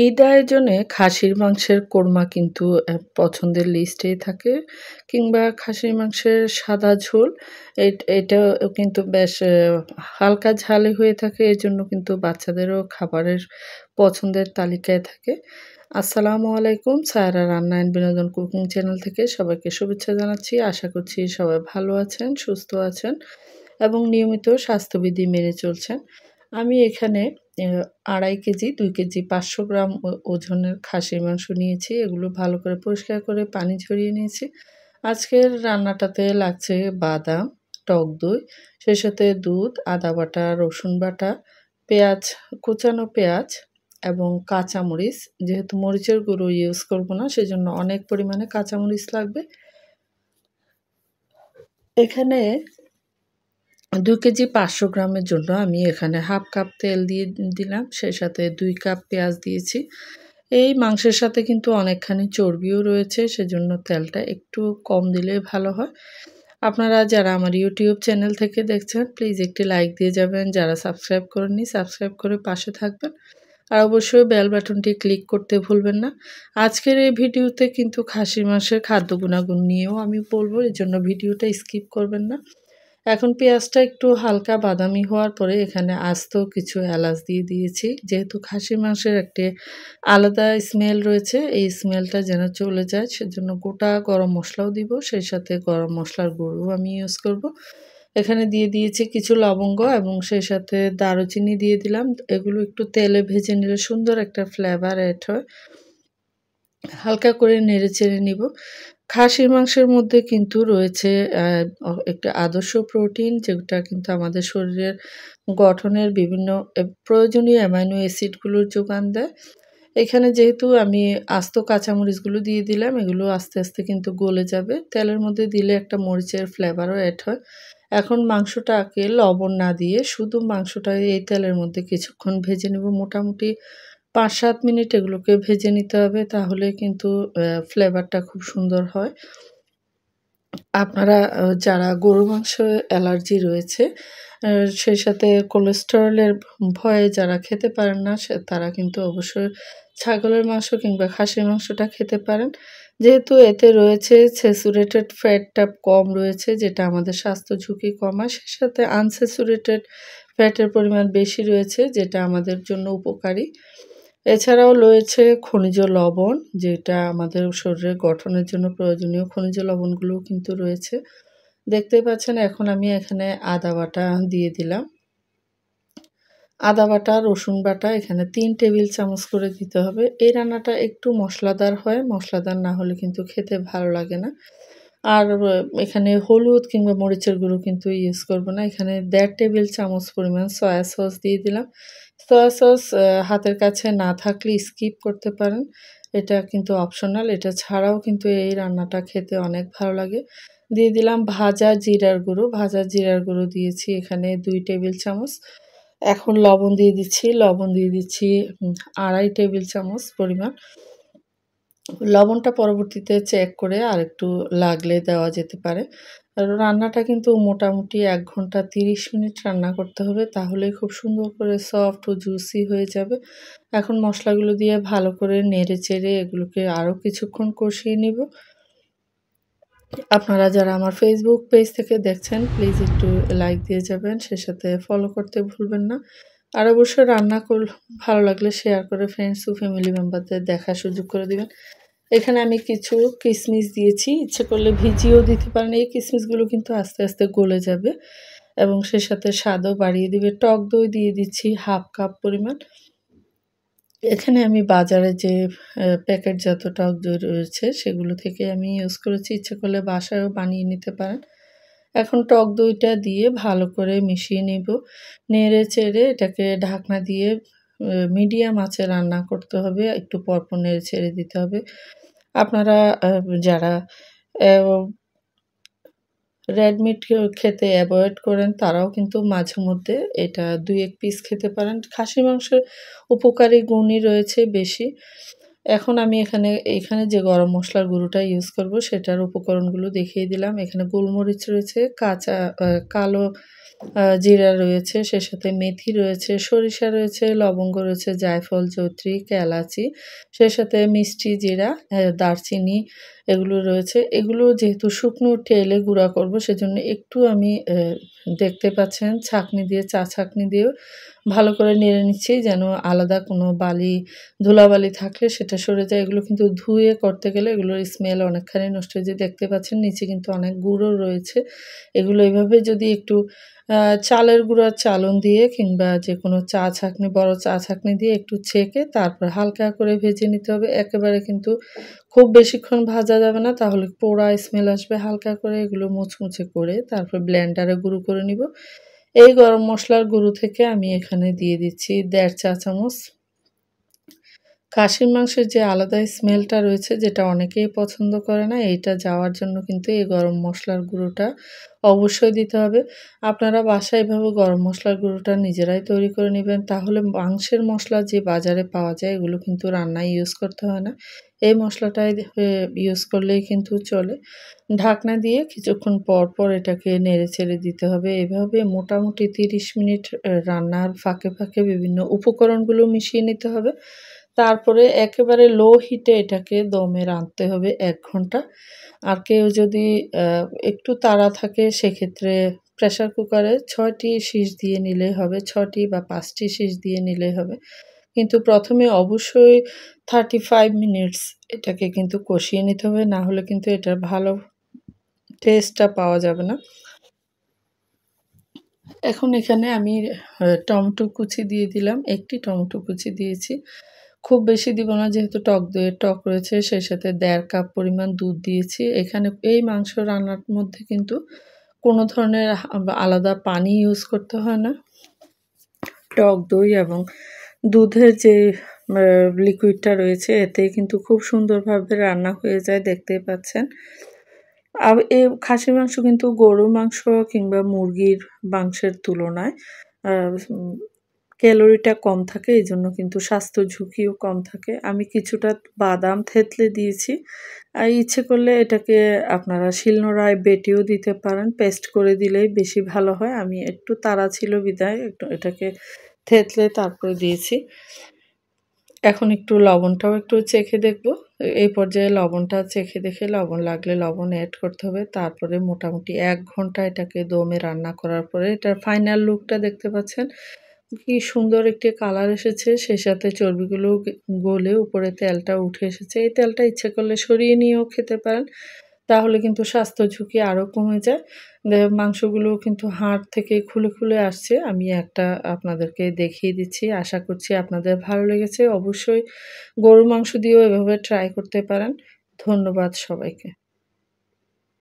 ঈদ আয়োজনে খাসির মাংসের কোরমা কিন্তু পছন্দের লিস্টেই থাকে কিংবা খাসির মাংসের সাদা ঝোল এটা কিন্তু বেশ হালকা ঝালে হয়ে থাকে এই জন্য কিন্তু বাচ্চাদেরও খাবারের পছন্দের তালিকায় থাকে আসসালামু আলাইকুম সায়রা রান্না অ্যান্ড বিনোদন কুকিং চ্যানেল থেকে সবাইকে শুভেচ্ছা জানাচ্ছি আশা করছি সবাই ভালো আছেন সুস্থ আছেন এবং নিয়মিত স্বাস্থ্যবিধি মেনে চলছেন আমি এখানে আড়াই কেজি দুই কেজি পাঁচশো গ্রাম ওজনের খাসির মাংস নিয়েছি এগুলো ভালো করে পরিষ্কার করে পানি ঝরিয়ে নিয়েছি আজকের রান্নাটাতে লাগছে বাদাম টক দই সেই সাথে দুধ আদা বাটা রসুন বাটা পেঁয়াজ কুচানো পেঁয়াজ এবং কাঁচামরিচ যেহেতু মরিচের গুঁড়ো ইউজ করব না সেজন্য অনেক পরিমাণে কাঁচামরিচ লাগবে এখানে দু কেজি পাঁচশো গ্রামের জন্য আমি এখানে হাফ কাপ তেল দিয়ে দিলাম সেই সাথে দুই কাপ পেঁয়াজ দিয়েছি এই মাংসের সাথে কিন্তু অনেকখানি চর্বিও রয়েছে সেজন্য তেলটা একটু কম দিলে ভালো হয় আপনারা যারা আমার ইউটিউব চ্যানেল থেকে দেখছেন প্লিজ একটি লাইক দিয়ে যাবেন যারা সাবস্ক্রাইব করেননি সাবস্ক্রাইব করে পাশে থাকবেন আর অবশ্যই বেল বাটনটি ক্লিক করতে ভুলবেন না আজকের এই ভিডিওতে কিন্তু খাসি মাংসের খাদ্য গুণাগুণ নিয়েও আমি বলবো এর জন্য ভিডিওটা স্কিপ করবেন না এখন পেঁয়াজটা একটু হালকা বাদামি হওয়ার পরে এখানে আস্ত কিছু এলাচ দিয়ে দিয়েছি যেহেতু খাসি মাংসের একটি আলাদা স্মেল রয়েছে এই স্মেলটা যেন চলে যায় সেজন্য গোটা গরম মশলাও দিব সেই সাথে গরম মশলার গুঁড়ো আমি ইউজ করব। এখানে দিয়ে দিয়েছি কিছু লবঙ্গ এবং সেই সাথে দারুচিনি দিয়ে দিলাম এগুলো একটু তেলে ভেজে নিলে সুন্দর একটা ফ্লেভার অ্যাড হয় হালকা করে নেড়ে চেড়ে নিব খাসির মাংসের মধ্যে কিন্তু রয়েছে একটি আদর্শ প্রোটিন যেটা কিন্তু আমাদের শরীরের গঠনের বিভিন্ন প্রয়োজনীয় অ্যামাইনো অ্যাসিডগুলোর যোগান দেয় এখানে যেহেতু আমি আস্ত কাঁচামরিচগুলো দিয়ে দিলাম এগুলো আস্তে আস্তে কিন্তু গলে যাবে তেলের মধ্যে দিলে একটা মরিচের ফ্লেভারও অ্যাড হয় এখন মাংসটাকে লবণ না দিয়ে শুধু মাংসটা এই তেলের মধ্যে কিছুক্ষণ ভেজে নেব মোটামুটি পাঁচ সাত মিনিট এগুলোকে ভেজে নিতে হবে তাহলে কিন্তু ফ্লেভারটা খুব সুন্দর হয় আপনারা যারা গরু মাংস অ্যালার্জি রয়েছে সেই সাথে কোলেস্টেরলের ভয়ে যারা খেতে পারেন না তারা কিন্তু অবশ্যই ছাগলের মাংস কিংবা খাসির মাংসটা খেতে পারেন যেহেতু এতে রয়েছে সেসুরেটেড ফ্যাটটা কম রয়েছে যেটা আমাদের স্বাস্থ্য ঝুঁকি কমায় সেই সাথে আনসেসুরেটেড ফ্যাটের পরিমাণ বেশি রয়েছে যেটা আমাদের জন্য উপকারী এছাড়াও রয়েছে খনিজ লবণ যেটা আমাদের শরীরের গঠনের জন্য প্রয়োজনীয় খনিজ লবণগুলোও কিন্তু রয়েছে দেখতে পাচ্ছেন এখন আমি এখানে আদা বাটা দিয়ে দিলাম আদা বাটা রসুন বাটা এখানে তিন টেবিল চামচ করে দিতে হবে এই রান্নাটা একটু মশলাদার হয় মশলাদার না হলে কিন্তু খেতে ভালো লাগে না আর এখানে হলুদ কিংবা মরিচের গুঁড়ো কিন্তু ইউজ করব না এখানে দেড় টেবিল চামচ পরিমাণ সয়া সস দিয়ে দিলাম সোয়া সস হাতের কাছে না থাকলে স্কিপ করতে পারেন এটা কিন্তু অপশনাল এটা ছাড়াও কিন্তু এই রান্নাটা খেতে অনেক ভালো লাগে দিয়ে দিলাম ভাজা জিরার গুঁড়ো ভাজা জিরার গুঁড়ো দিয়েছি এখানে দুই টেবিল চামচ এখন লবণ দিয়ে দিচ্ছি লবণ দিয়ে দিচ্ছি আড়াই টেবিল চামচ পরিমাণ লবণটা পরবর্তীতে চেক করে আর একটু লাগলে দেওয়া যেতে পারে রান্নাটা কিন্তু মোটামুটি এক ঘন্টা তিরিশ মিনিট রান্না করতে হবে তাহলে খুব সুন্দর করে সফট ও জুসি হয়ে যাবে এখন মশলাগুলো দিয়ে ভালো করে নেড়ে চেড়ে এগুলোকে আরও কিছুক্ষণ কষিয়ে নিব আপনারা যারা আমার ফেসবুক পেজ থেকে দেখছেন প্লিজ একটু লাইক দিয়ে যাবেন সে সাথে ফলো করতে ভুলবেন না আর অবশ্যই রান্না কর ভালো লাগলে শেয়ার করে ফ্রেন্ডস ও ফ্যামিলি মেম্বারদের দেখার সুযোগ করে দেবেন এখানে আমি কিছু কিসমিস দিয়েছি ইচ্ছে করলে ভিজিও দিতে পারেন এই কিসমিসগুলো কিন্তু আস্তে আস্তে গলে যাবে এবং সে সাথে স্বাদও বাড়িয়ে দিবে টক দই দিয়ে দিচ্ছি হাফ কাপ পরিমাণ এখানে আমি বাজারে যে প্যাকেটজাত টক দই রয়েছে সেগুলো থেকে আমি ইউজ করেছি ইচ্ছে করলে বাসায়ও বানিয়ে নিতে পারেন এখন টক দইটা দিয়ে ভালো করে মিশিয়ে নেব নেড়ে চেড়ে এটাকে ঢাকনা দিয়ে মিডিয়াম আছে রান্না করতে হবে একটু পরপর নেড়ে ছেড়ে দিতে হবে আপনারা যারা রেডমিট খেতে অ্যাভয়েড করেন তারাও কিন্তু মাঝে মধ্যে এটা দুই এক পিস খেতে পারেন খাসি মাংসের উপকারী গুণই রয়েছে বেশি এখন আমি এখানে এখানে যে গরম মশলার গুঁড়োটা ইউজ করব সেটার উপকরণগুলো দেখিয়ে দিলাম এখানে গোলমরিচ রয়েছে কাঁচা কালো জিরা রয়েছে সে সাথে মেথি রয়েছে সরিষা রয়েছে লবঙ্গ রয়েছে জায়ফল চৈত্রী কেলাচি সে সাথে মিষ্টি জিরা দারচিনি এগুলো রয়েছে এগুলো যেহেতু শুকনো টেলে গুঁড়া করব সেজন্য একটু আমি দেখতে পাচ্ছেন ছাঁকনি দিয়ে চা ছাঁকনি দিয়ে ভালো করে নেড়ে নিচ্ছি যেন আলাদা কোনো বালি ধুলাবালি থাকলে সেটা সরে যায় এগুলো কিন্তু ধুয়ে করতে গেলে এগুলোর স্মেল অনেকখানি নষ্ট হয়ে যায় দেখতে পাচ্ছেন নিচে কিন্তু অনেক গুঁড়ো রয়েছে এগুলো এভাবে যদি একটু চালের গুঁড়ার চালন দিয়ে কিংবা যে কোনো চা ছাঁকনি বড় চা ছাঁকনি দিয়ে একটু ছেঁকে তারপর হালকা করে ভেজে নিতে হবে একেবারে কিন্তু খুব বেশিক্ষণ ভাজা যাবে না তাহলে পোড়া স্মেল আসবে হালকা করে এগুলো মুচমুচে করে তারপর ব্ল্যান্ডারে গুঁড়ো করে নিব এই গরম মশলার গুঁড়ো থেকে আমি এখানে দিয়ে দিচ্ছি দেড় চা চামচ খাসির মাংসের যে আলাদা স্মেলটা রয়েছে যেটা অনেকেই পছন্দ করে না এইটা যাওয়ার জন্য কিন্তু এই গরম মশলার গুঁড়োটা অবশ্যই দিতে হবে আপনারা বাসায় এভাবে গরম মশলার গুঁড়োটা নিজেরাই তৈরি করে নেবেন তাহলে মাংসের মশলা যে বাজারে পাওয়া যায় এগুলো কিন্তু রান্নায় ইউজ করতে হয় না এই মশলাটাই ইউজ করলেই কিন্তু চলে ঢাকনা দিয়ে কিছুক্ষণ পর পর এটাকে নেড়ে ছেড়ে দিতে হবে এভাবে মোটামুটি 30 মিনিট রান্নার ফাঁকে ফাঁকে বিভিন্ন উপকরণগুলো মিশিয়ে নিতে হবে তারপরে একেবারে লো হিটে এটাকে দমে রাঁধতে হবে এক ঘন্টা আর কেউ যদি একটু তাড়া থাকে সেক্ষেত্রে প্রেশার কুকারে ছয়টি শীষ দিয়ে নিলে হবে ছটি বা পাঁচটি শীষ দিয়ে নিলেই হবে কিন্তু প্রথমে অবশ্যই থার্টি ফাইভ মিনিটস এটাকে কিন্তু কষিয়ে নিতে হবে না হলে কিন্তু এটার ভালো টেস্টটা পাওয়া যাবে না এখন এখানে আমি টমেটো কুচি দিয়ে দিলাম একটি টমেটো কুচি দিয়েছি খুব বেশি দিব না যেহেতু টক দইয়ের টক রয়েছে সেই সাথে দেড় কাপ পরিমাণ দুধ দিয়েছি এখানে এই মাংস রান্নার মধ্যে কিন্তু কোনো ধরনের আলাদা পানি ইউজ করতে হয় না টক দই এবং দুধের যে লিকুইডটা রয়েছে এতে কিন্তু খুব সুন্দরভাবে রান্না হয়ে যায় দেখতেই পাচ্ছেন আর এ খাসির মাংস কিন্তু গরুর মাংস কিংবা মুরগির মাংসের তুলনায় ক্যালোরিটা কম থাকে এই জন্য কিন্তু স্বাস্থ্য ঝুঁকিও কম থাকে আমি কিছুটা বাদাম থেতলে দিয়েছি আর ইচ্ছে করলে এটাকে আপনারা শিলনোড়ায় বেটেও দিতে পারেন পেস্ট করে দিলেই বেশি ভালো হয় আমি একটু তাড়া ছিল বিদায় একটু এটাকে থেতলে তারপরে দিয়েছি এখন একটু লবণটাও একটু চেখে দেখব এই পর্যায়ে লবণটা চেখে দেখে লবণ লাগলে লবণ অ্যাড করতে হবে তারপরে মোটামুটি এক ঘন্টা এটাকে দমে রান্না করার পরে এটার ফাইনাল লুকটা দেখতে পাচ্ছেন কি সুন্দর একটি কালার এসেছে সে সাথে চর্বিগুলো গলে উপরে তেলটা উঠে এসেছে এই তেলটা ইচ্ছে করলে সরিয়ে নিয়েও খেতে পারেন তাহলে কিন্তু স্বাস্থ্য ঝুঁকি আরও কমে যায় মাংসগুলো কিন্তু হাড় থেকে খুলে খুলে আসছে আমি একটা আপনাদেরকে দেখিয়ে দিচ্ছি আশা করছি আপনাদের ভালো লেগেছে অবশ্যই গরু মাংস দিয়েও এভাবে ট্রাই করতে পারেন ধন্যবাদ সবাইকে